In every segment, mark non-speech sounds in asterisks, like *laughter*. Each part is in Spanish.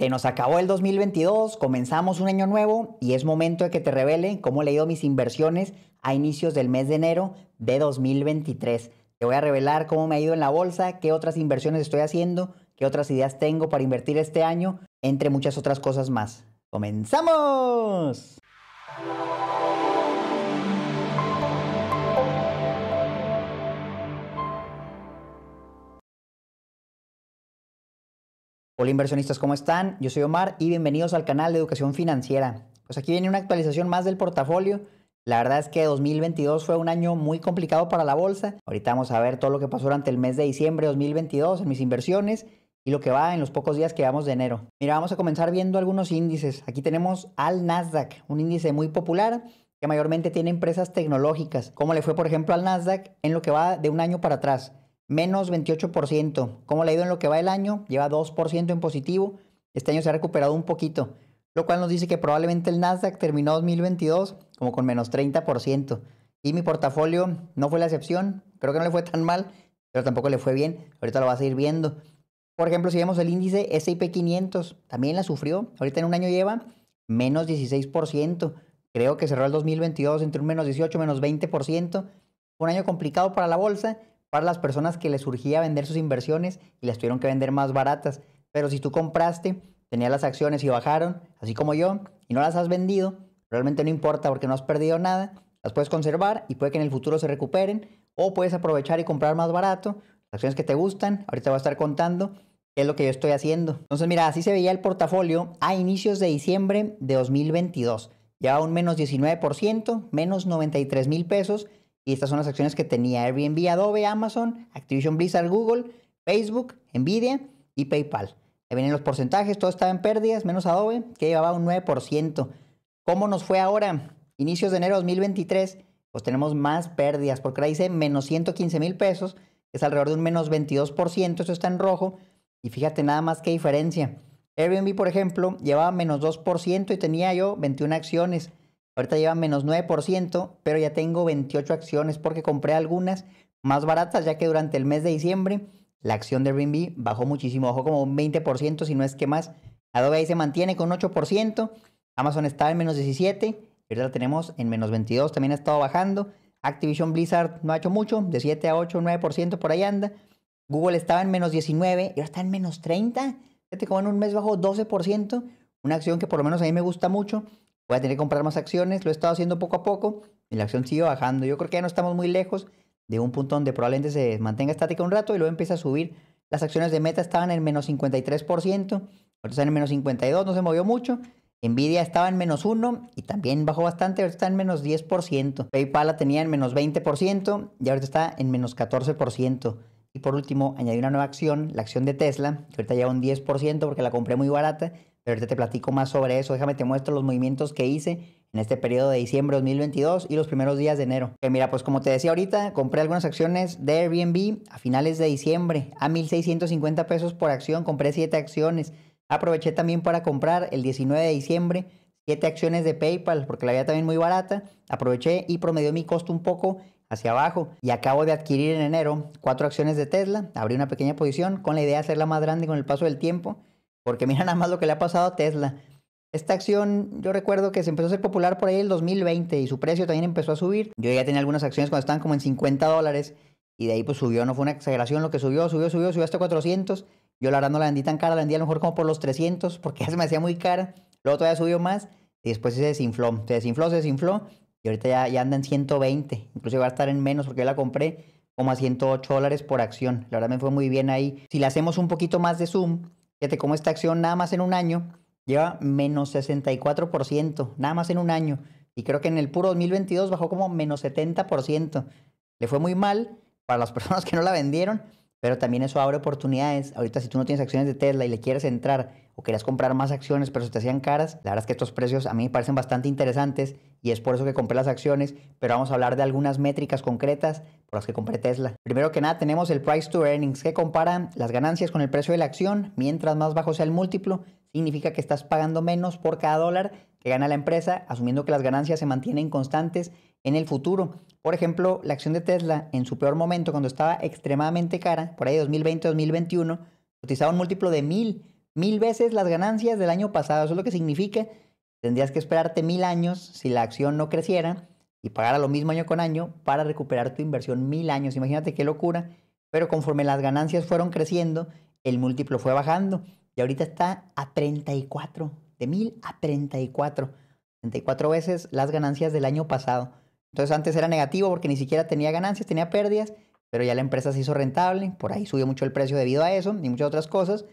Se eh, nos acabó el 2022, comenzamos un año nuevo y es momento de que te revele cómo le he ido mis inversiones a inicios del mes de enero de 2023. Te voy a revelar cómo me ha ido en la bolsa, qué otras inversiones estoy haciendo, qué otras ideas tengo para invertir este año, entre muchas otras cosas más. ¡Comenzamos! Hola inversionistas, ¿cómo están? Yo soy Omar y bienvenidos al canal de Educación Financiera. Pues aquí viene una actualización más del portafolio. La verdad es que 2022 fue un año muy complicado para la bolsa. Ahorita vamos a ver todo lo que pasó durante el mes de diciembre de 2022 en mis inversiones y lo que va en los pocos días que vamos de enero. Mira, vamos a comenzar viendo algunos índices. Aquí tenemos al Nasdaq, un índice muy popular que mayormente tiene empresas tecnológicas, ¿Cómo le fue por ejemplo al Nasdaq en lo que va de un año para atrás menos 28%. ¿Cómo le ha ido en lo que va el año? Lleva 2% en positivo. Este año se ha recuperado un poquito, lo cual nos dice que probablemente el Nasdaq terminó 2022 como con menos 30%. Y mi portafolio no fue la excepción. Creo que no le fue tan mal, pero tampoco le fue bien. Ahorita lo vas a ir viendo. Por ejemplo, si vemos el índice S&P 500, también la sufrió. Ahorita en un año lleva menos 16%. Creo que cerró el 2022 entre un menos 18 menos 20%. Un año complicado para la bolsa para las personas que les surgía vender sus inversiones y las tuvieron que vender más baratas. Pero si tú compraste, tenías las acciones y bajaron, así como yo, y no las has vendido, realmente no importa porque no has perdido nada, las puedes conservar y puede que en el futuro se recuperen, o puedes aprovechar y comprar más barato las acciones que te gustan. Ahorita voy a estar contando qué es lo que yo estoy haciendo. Entonces, mira, así se veía el portafolio a inicios de diciembre de 2022. Ya un menos 19%, menos 93 mil pesos y estas son las acciones que tenía Airbnb, Adobe, Amazon, Activision Blizzard, Google, Facebook, Nvidia y PayPal. Ahí vienen los porcentajes, todo estaba en pérdidas, menos Adobe, que llevaba un 9%. ¿Cómo nos fue ahora? Inicios de enero de 2023, pues tenemos más pérdidas, porque ahora dice menos 115 mil pesos, que es alrededor de un menos 22%, eso está en rojo. Y fíjate nada más qué diferencia. Airbnb, por ejemplo, llevaba menos 2% y tenía yo 21 acciones. Ahorita lleva menos 9%, pero ya tengo 28 acciones porque compré algunas más baratas, ya que durante el mes de diciembre la acción de Airbnb bajó muchísimo, bajó como un 20%, si no es que más. Adobe ahí se mantiene con 8%, Amazon está en menos 17%, ahorita la tenemos en menos 22%, también ha estado bajando. Activision Blizzard no ha hecho mucho, de 7 a 8, 9% por ahí anda. Google estaba en menos 19 y ahora está en menos 30. Fíjate como en un mes bajó 12%, una acción que por lo menos a mí me gusta mucho voy a tener que comprar más acciones, lo he estado haciendo poco a poco y la acción sigue bajando. Yo creo que ya no estamos muy lejos de un punto donde probablemente se mantenga estática un rato y luego empieza a subir. Las acciones de Meta estaban en menos 53%, ahora están en menos 52%, no se movió mucho. Nvidia estaba en menos 1 y también bajó bastante, ahorita está en menos 10%. PayPal la tenía en menos 20% y ahorita está en menos 14%. Y por último, añadí una nueva acción, la acción de Tesla, que ahorita lleva un 10% porque la compré muy barata Ahorita te platico más sobre eso. Déjame te muestro los movimientos que hice en este periodo de diciembre 2022 y los primeros días de enero. Que mira, pues como te decía ahorita, compré algunas acciones de Airbnb a finales de diciembre a 1.650 pesos por acción. Compré 7 acciones. Aproveché también para comprar el 19 de diciembre 7 acciones de PayPal porque la había también muy barata. Aproveché y promedió mi costo un poco hacia abajo y acabo de adquirir en enero 4 acciones de Tesla. Abrí una pequeña posición con la idea de hacerla más grande con el paso del tiempo. Porque mira nada más lo que le ha pasado a Tesla. Esta acción, yo recuerdo que se empezó a ser popular por ahí en el 2020 y su precio también empezó a subir. Yo ya tenía algunas acciones cuando estaban como en 50 dólares y de ahí pues subió, no fue una exageración lo que subió, subió, subió, subió hasta 400. Yo la verdad no la vendí tan cara, la vendí a lo mejor como por los 300 porque *laughs* ya se me hacía muy cara. Luego todavía subió más y después se desinfló, se desinfló, se desinfló y ahorita ya, ya anda en 120. Incluso va a estar en menos porque yo la compré como a 108 dólares por acción. La verdad me fue muy bien ahí. Si le hacemos un poquito más de zoom, Fíjate cómo esta acción nada más en un año lleva menos 64%, nada más en un año. Y creo que en el puro 2022 bajó como menos 70%. Le fue muy mal para las *laughs* personas que no la vendieron, pero también eso abre oportunidades. Ahorita si tú no tienes acciones de Tesla y le quieres entrar o querías comprar más acciones pero se te hacían caras, la verdad es que estos precios a mí me parecen bastante interesantes y es por eso que compré las acciones, pero vamos a hablar de algunas métricas concretas por las que compré Tesla. Primero que nada tenemos el price to earnings que compara las ganancias con el precio de la acción, mientras más bajo sea el múltiplo, significa que estás pagando menos por cada dólar que gana la empresa, asumiendo que las ganancias se mantienen constantes en el futuro. Por ejemplo, la acción de Tesla en su peor momento, cuando estaba extremadamente cara, por ahí 2020-2021, cotizaba un múltiplo de 1000 mil veces las ganancias del año pasado. Eso es lo que significa. Tendrías que esperarte mil años si la acción no creciera y pagara lo mismo año con año para recuperar tu inversión mil años. Imagínate qué locura. Pero conforme las ganancias fueron creciendo, el múltiplo fue bajando y ahorita está a 34, de mil a 34. 34 veces las ganancias del año pasado. Entonces antes era negativo porque ni siquiera tenía ganancias, tenía pérdidas, pero ya la empresa se hizo rentable, por ahí subió mucho el precio debido a eso y muchas otras cosas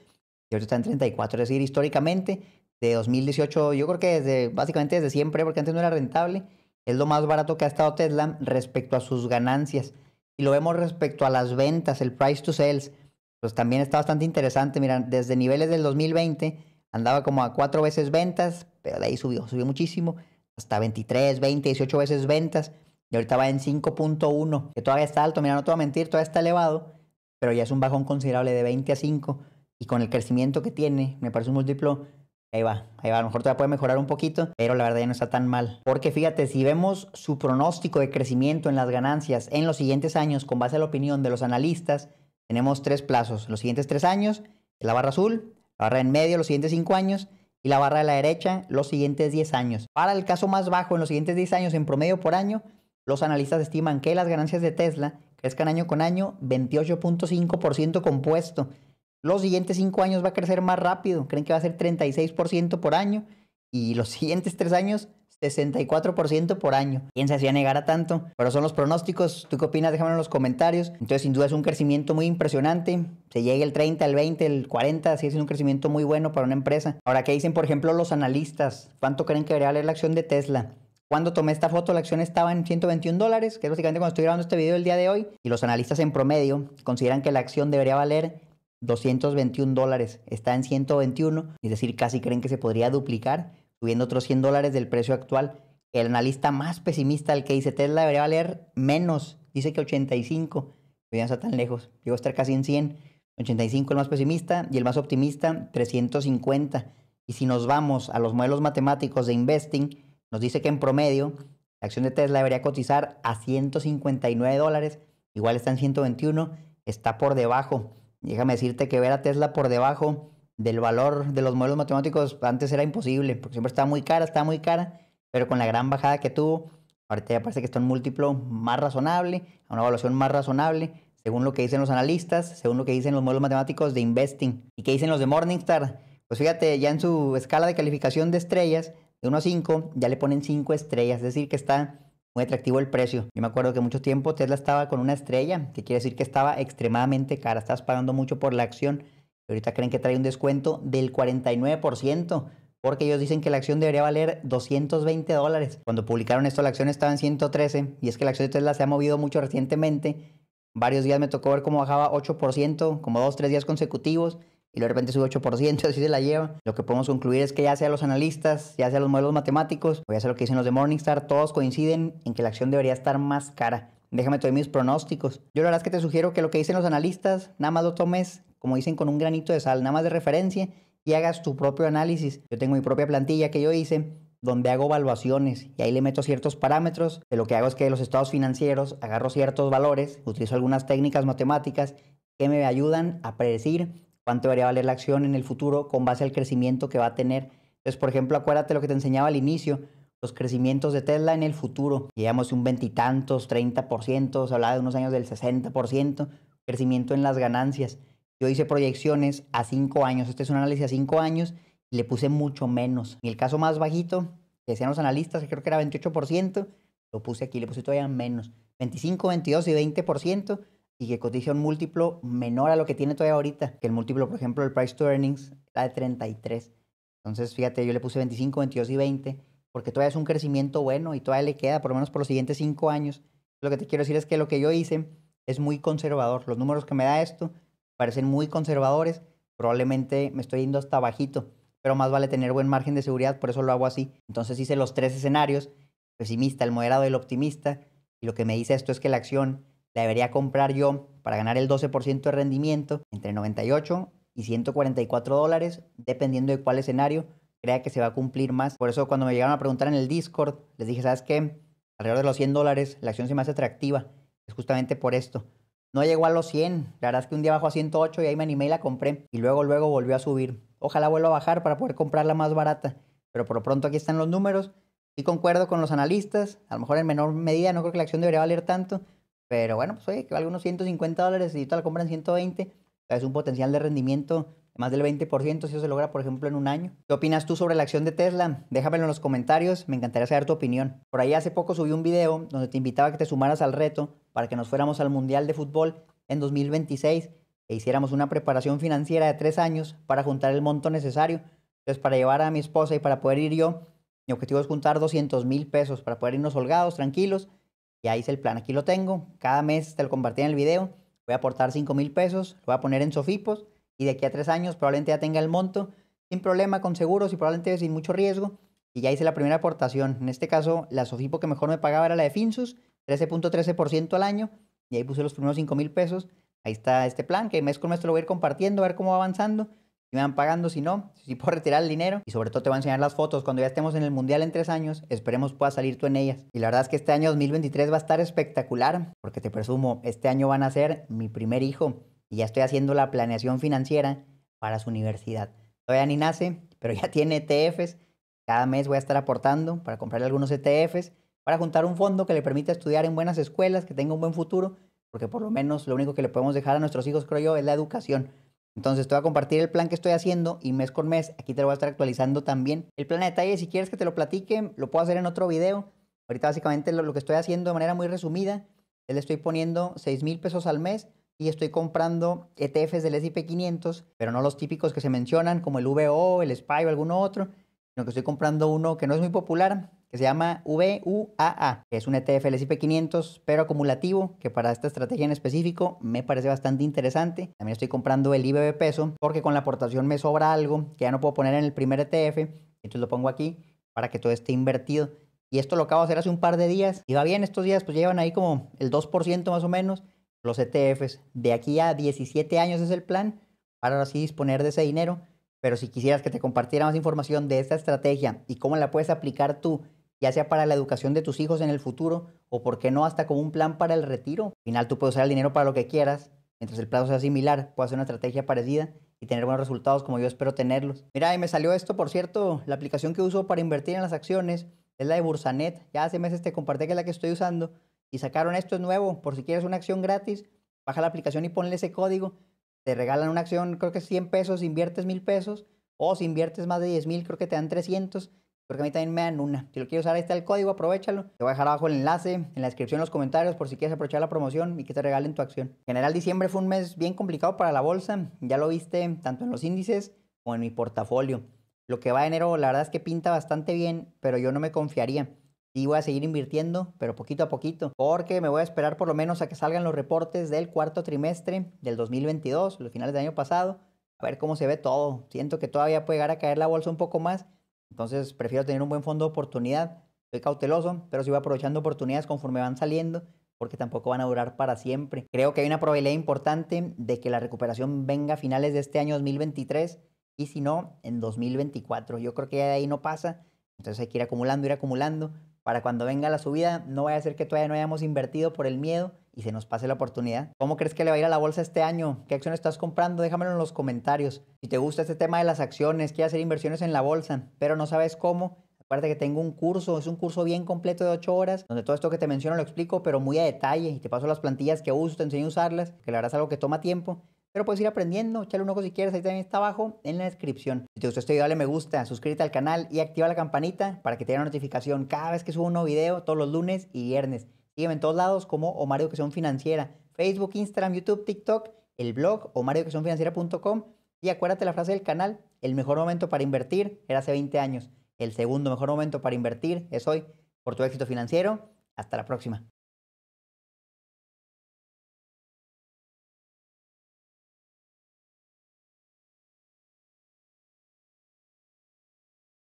y ahorita está en 34. Es decir, históricamente, de 2018, yo creo que desde, básicamente desde siempre, porque antes no era rentable, es lo más barato que ha estado Tesla respecto a sus ganancias. Y lo vemos respecto a las ventas, el price to sales, pues también está bastante interesante. Mira, desde niveles del 2020 andaba como a cuatro veces ventas, pero de ahí subió, subió muchísimo, hasta 23, 20, 18 veces ventas. Y ahorita va en 5.1, que todavía está alto, mira, no te voy a mentir, todavía está elevado, pero ya es un bajón considerable de 20 a 5 y con el crecimiento que tiene, me parece un múltiplo, ahí va, ahí va, a lo mejor todavía puede mejorar un poquito, pero la verdad ya no está tan mal. Porque fíjate, si vemos su pronóstico de crecimiento en las ganancias en los siguientes años, con base a la opinión de los analistas, tenemos tres plazos, los siguientes tres años, la barra azul, la barra en medio, los siguientes cinco años, y la barra de la derecha los siguientes diez años. Para el caso más bajo, en los siguientes diez años en promedio por año, los analistas estiman que las ganancias de Tesla crezcan año con año 28.5% compuesto los siguientes 5 años va a crecer más rápido, creen que va a ser 36% por año y los *laughs* siguientes tres años 64% por año. ¿Quién se hacía negar a tanto? Pero son los pronósticos. ¿Tú qué opinas? Déjame en los comentarios. Entonces, sin duda es un crecimiento muy impresionante. Se llegue el 30, el 20, el 40, así es un crecimiento muy bueno para una empresa. Ahora, ¿qué dicen, por ejemplo, los analistas? ¿Cuánto creen que debería valer la acción de Tesla? Cuando tomé esta foto, la acción estaba en 121 dólares, que es básicamente cuando estoy grabando este video el día de hoy, y los analistas en promedio consideran que la acción debería valer 221 dólares está en 121, es decir, casi creen que se podría duplicar, subiendo otros 100 dólares del precio actual. El analista más pesimista, el que dice Tesla debería valer menos, dice que 85, está tan lejos, llegó a estar casi en 100. 85 el más pesimista y el más optimista 350. Y si nos vamos a los modelos matemáticos de investing, nos dice que en promedio la acción de Tesla debería cotizar a 159 dólares, igual está en 121, está por debajo déjame decirte que ver a Tesla por debajo del valor de los modelos matemáticos antes era imposible, porque siempre estaba muy cara, estaba muy cara, pero con la gran bajada que tuvo, ahorita ya parece que está en múltiplo más razonable, a una evaluación más razonable, según lo que dicen los analistas, según lo que dicen los modelos matemáticos de Investing y que dicen los de Morningstar. Pues fíjate, ya en su escala de calificación de estrellas, de 1 a 5, ya le ponen 5 estrellas, es decir, que está muy atractivo el precio. Yo me acuerdo que mucho tiempo Tesla estaba con una estrella, que quiere decir que estaba extremadamente cara, estás pagando mucho por la acción. pero ahorita creen que trae un descuento del 49%, porque ellos dicen que la acción debería valer 220 dólares. Cuando publicaron esto, la acción estaba en 113, y es que la acción de Tesla se ha movido mucho recientemente. Varios días me tocó ver cómo bajaba 8%, como dos, 3 días consecutivos y de repente sube 8%, *laughs* así se la lleva. Lo que podemos concluir es que ya sea los analistas, ya sea los modelos matemáticos, o ya sea lo que dicen los de Morningstar, todos coinciden en que la acción debería estar más cara. Déjame todos mis pronósticos. Yo la verdad es que te sugiero que lo que dicen los analistas, nada más lo tomes, como dicen, con un granito de sal, nada más de referencia y hagas tu propio análisis. Yo tengo mi propia plantilla que yo hice donde hago evaluaciones y ahí le meto ciertos parámetros. De lo que hago es que de los estados financieros agarro ciertos valores, utilizo algunas técnicas matemáticas que me ayudan a predecir cuánto debería valer la acción en el futuro con base al crecimiento que va a tener. Entonces, por ejemplo, acuérdate lo que te enseñaba al inicio, los crecimientos de Tesla en el futuro. Llegamos un veintitantos, 30%, se hablaba de unos años del 60%, crecimiento en las ganancias. Yo hice proyecciones a cinco años, este es un análisis a cinco años, y le puse mucho menos. En el caso más bajito, que decían los analistas, creo que era 28%, lo puse aquí, le puse todavía menos. 25, 22 y 20%, y que cotiza un múltiplo menor a lo que tiene todavía ahorita, que el múltiplo, por ejemplo, el price to earnings era de 33. Entonces, fíjate, yo le puse 25, 22 y 20, porque todavía es un crecimiento bueno y todavía le queda, por lo menos por los siguientes 5 años. Lo que te quiero decir es que lo que yo hice es muy conservador. Los números que me da esto parecen muy conservadores. Probablemente me estoy yendo hasta bajito, pero más vale tener buen margen de seguridad, por eso lo hago así. Entonces hice los tres escenarios, pesimista, el moderado y el optimista. Y lo que me dice esto es que la acción debería comprar yo para ganar el 12% de rendimiento entre 98 y 144 dólares, dependiendo de cuál escenario crea que se va a cumplir más. Por eso cuando me llegaron a preguntar en el Discord, les dije, ¿sabes qué? Alrededor de los 100 dólares la acción se me hace atractiva. Es justamente por esto. No llegó a los 100. La verdad es que un día bajó a 108 y ahí me animé y la compré. Y luego, luego volvió a subir. Ojalá vuelva a bajar para poder comprarla más barata. Pero por lo pronto aquí están los números. y concuerdo con los analistas. A lo mejor en menor medida no creo que la acción debería valer tanto. Pero bueno, pues oye, que algunos unos 150 dólares y si la compra en 120, es un potencial de rendimiento de más del 20% si eso se logra, por ejemplo, en un año. ¿Qué opinas tú sobre la acción de Tesla? Déjamelo en los comentarios, me encantaría saber tu opinión. Por ahí hace poco subí un video donde te invitaba a que te sumaras al reto para que nos fuéramos al Mundial de Fútbol en 2026 e hiciéramos una preparación financiera de tres años para juntar el monto necesario. Entonces, para llevar a mi esposa y para poder ir yo, mi objetivo es juntar 200 mil pesos para poder irnos holgados, tranquilos ya hice el plan, aquí lo tengo. Cada mes te lo compartí en el video. Voy a aportar 5 mil pesos, lo voy a poner en Sofipos y de aquí a tres años probablemente ya tenga el monto sin problema, con seguros y probablemente sin mucho riesgo. Y ya hice la primera aportación. En este caso, la Sofipo que mejor me pagaba era la de Finsus, 13.13% al año. Y ahí puse los primeros 5 mil pesos. Ahí está este plan que mes con mes te lo voy a ir compartiendo, a ver cómo va avanzando si me van pagando, si no, si puedo retirar el dinero. Y sobre todo te voy a enseñar las fotos. Cuando ya estemos en el Mundial en tres años, esperemos puedas salir tú en ellas. Y la verdad es que este año 2023 va a estar espectacular, porque te presumo, este año van a ser mi primer hijo y ya estoy haciendo la planeación financiera para su universidad. Todavía ni nace, pero ya *laughs* tiene ETFs. Cada mes voy a estar aportando para comprarle algunos ETFs, para juntar un fondo que le permita estudiar en buenas escuelas, que tenga un buen futuro, porque por lo menos lo único que le podemos dejar a nuestros hijos, creo yo, es la educación entonces te voy a compartir el plan que estoy haciendo y mes con mes aquí te lo voy a estar actualizando también. El plan de detalle, si quieres que te lo platique, lo puedo hacer en otro video. Ahorita básicamente lo, que estoy haciendo de manera muy resumida, le estoy poniendo 6 mil pesos al mes y estoy comprando ETFs del S&P 500, pero no los típicos que se mencionan como el VO, el SPY o alguno otro, sino que estoy comprando uno que no es muy popular, que se llama VUAA, que es un ETF S&P 500, pero acumulativo, que para esta estrategia en específico me parece bastante interesante. También estoy comprando el IBB peso, porque con la aportación me sobra algo que ya no puedo poner en el primer ETF, entonces lo pongo aquí para que todo esté invertido. Y esto lo acabo de hacer hace un par de días. Y va bien, estos días pues llevan ahí como el 2% más o menos los ETFs. De aquí a 17 años es el plan para así disponer de ese dinero. Pero si quisieras que te compartiera más información de esta estrategia y cómo la puedes aplicar tú ya sea para la educación de tus hijos en el futuro o, por qué no, hasta como un plan para el retiro. Al final tú puedes usar el dinero para lo que quieras, mientras el plazo sea similar, puedes hacer una estrategia parecida y tener buenos resultados como yo espero tenerlos. Mira, y me salió esto, por cierto, la aplicación que uso para invertir en las acciones es la de Bursanet. Ya hace meses te compartí que es la que estoy usando y sacaron esto es nuevo, por si quieres una acción gratis, baja la aplicación y ponle ese código. Te regalan una acción, creo que 100 pesos, inviertes 1000 pesos, o si inviertes más de 10 mil, creo que te dan 300 porque a mí también me dan una. Si lo quieres usar, ahí está el código, aprovechalo. Te voy a dejar abajo el enlace, en la descripción, en los comentarios, por si quieres aprovechar la promoción y que te regalen tu acción. general, diciembre fue un mes bien complicado para la bolsa, ya lo viste tanto en los índices como en mi portafolio. Lo que va enero, la verdad es que pinta bastante bien, pero yo no me confiaría. Sí voy a seguir invirtiendo, pero poquito a poquito, porque me voy a esperar por lo menos a que salgan los reportes del cuarto trimestre del 2022, los finales del año pasado, a ver cómo se ve todo. Siento que todavía puede llegar a caer la bolsa un poco más, entonces, prefiero tener un buen fondo de oportunidad. Soy cauteloso, pero sigo aprovechando oportunidades conforme van saliendo porque tampoco van a durar para siempre. Creo que hay una probabilidad importante de que la recuperación venga a finales de este año 2023 y si no, en 2024. Yo creo que ya de ahí no pasa, entonces hay que ir acumulando, ir acumulando, para cuando venga la subida no vaya a ser que todavía no hayamos invertido por el miedo y se nos pase la oportunidad. ¿Cómo crees que le va a ir a la bolsa este año? ¿Qué acciones estás comprando? Déjamelo en los comentarios. Si te gusta este tema de las acciones, quieres hacer inversiones en la bolsa, pero no sabes cómo, Acuérdate que tengo un curso, es un curso bien completo de 8 horas, donde todo esto que te menciono lo explico, pero muy a detalle. Y te paso las plantillas que uso, te enseño a usarlas, que la verdad es algo que toma tiempo. Pero puedes ir aprendiendo, échale un ojo si quieres, ahí también está abajo en la descripción. Si te gustó este video, dale me gusta, suscríbete al canal y activa la campanita para que te dé una notificación cada vez que subo un nuevo video, todos los lunes y viernes. Sígueme en todos lados como Omar Educación Financiera. Facebook, Instagram, YouTube, TikTok, el blog omareducacionfinanciera.com. Y acuérdate la frase del canal, el mejor momento para invertir era hace 20 años. El segundo mejor momento para invertir es hoy. Por tu éxito financiero. Hasta la próxima.